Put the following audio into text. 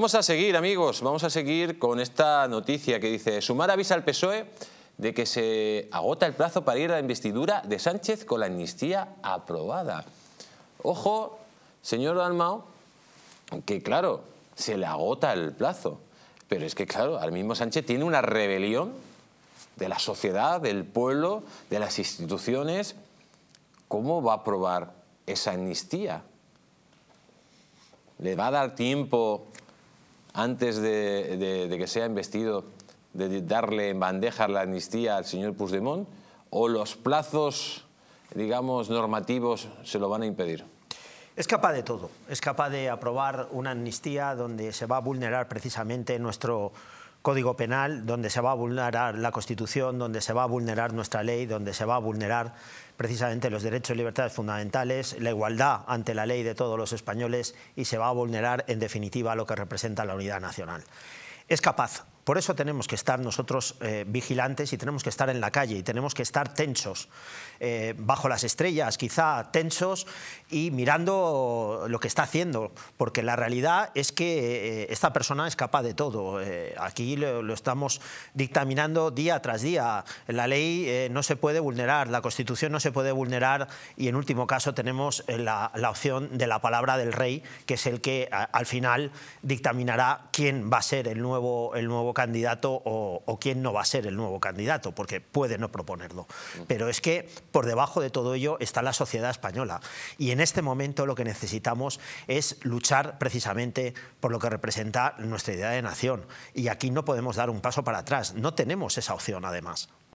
Vamos a seguir, amigos, vamos a seguir con esta noticia que dice Sumar avisa al PSOE de que se agota el plazo para ir a la investidura de Sánchez con la amnistía aprobada. Ojo, señor Dalmao, que claro, se le agota el plazo. Pero es que claro, al mismo Sánchez tiene una rebelión de la sociedad, del pueblo, de las instituciones. ¿Cómo va a aprobar esa amnistía? ¿Le va a dar tiempo antes de, que sea investido, de darle en bandeja la amnistía al señor Puigdemont o los plazos, digamos, normativos se lo van a impedir? Es capaz de todo. Es capaz de aprobar una amnistía donde se va a vulnerar precisamente nuestro Código Penal, donde se va a vulnerar la Constitución, donde se va a vulnerar nuestra ley, donde se va a vulnerar precisamente los derechos y libertades fundamentales, la igualdad ante la ley de todos los españoles y se va a vulnerar en definitiva lo que representa la unidad nacional. Es capaz por eso tenemos que estar nosotros eh, vigilantes y tenemos que estar en la calle y tenemos que estar tensos, eh, bajo las estrellas quizá, tensos y mirando lo que está haciendo, porque la realidad es que eh, esta persona es capaz de todo. aquí lo, estamos dictaminando día tras día. La ley no se puede vulnerar, la Constitución no se puede vulnerar y en último caso tenemos la, opción de la palabra del rey, que es el que al final dictaminará quién va a ser el nuevo, el nuevo candidato o, o, quién no va a ser el nuevo candidato, porque puede no proponerlo. Pero es que por debajo de todo ello está la sociedad española. Y en este momento lo que necesitamos es luchar precisamente por lo que representa nuestra idea de nación. Y aquí no podemos dar un paso para atrás. No tenemos esa opción, además.